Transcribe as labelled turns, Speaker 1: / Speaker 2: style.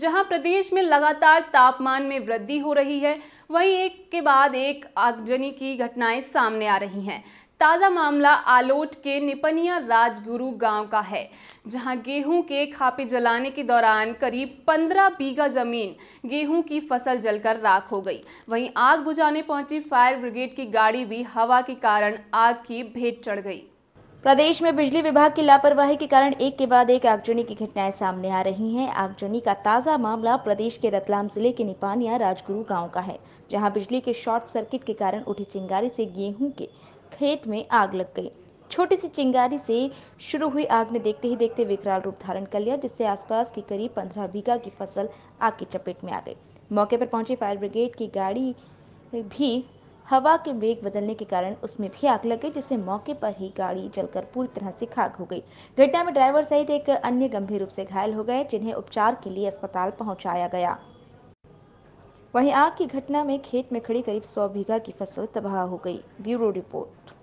Speaker 1: जहां प्रदेश में लगातार तापमान में वृद्धि हो रही है वहीं एक के बाद एक आगजनी की घटनाएं सामने आ रही हैं ताज़ा मामला आलोट के निपनिया राजगुरु गांव का है जहां गेहूं के खापे जलाने के दौरान करीब 15 बीघा जमीन गेहूं की फसल जलकर राख हो गई वहीं आग बुझाने पहुंची फायर ब्रिगेड की गाड़ी भी हवा के कारण आग की भेंट चढ़ गई
Speaker 2: प्रदेश में बिजली विभाग की लापरवाही के कारण एक के बाद एक आगजनी की घटनाएं सामने आ रही हैं आगजनी का ताज़ा मामला प्रदेश के रतलाम जिले के निपानिया राजगुरु गांव का है जहां बिजली के शॉर्ट सर्किट के कारण उठी चिंगारी से गेहूं के खेत में आग लग गई छोटी सी चिंगारी से शुरू हुई आग ने देखते ही देखते विकराल रूप धारण कर लिया जिससे आसपास की करीब पंद्रह बीघा की फसल आग की चपेट में आ गई मौके पर पहुंची फायर ब्रिगेड की गाड़ी भी हवा के वेग बदलने के कारण उसमें भी आग लग गई जिससे मौके पर ही गाड़ी जलकर पूरी तरह से खाक हो गई घटना में ड्राइवर सहित एक अन्य गंभीर रूप से घायल हो गए जिन्हें उपचार के लिए अस्पताल पहुंचाया गया वहीं आग की घटना में खेत में खड़ी करीब सौ बीघा की फसल तबाह हो गई ब्यूरो रिपोर्ट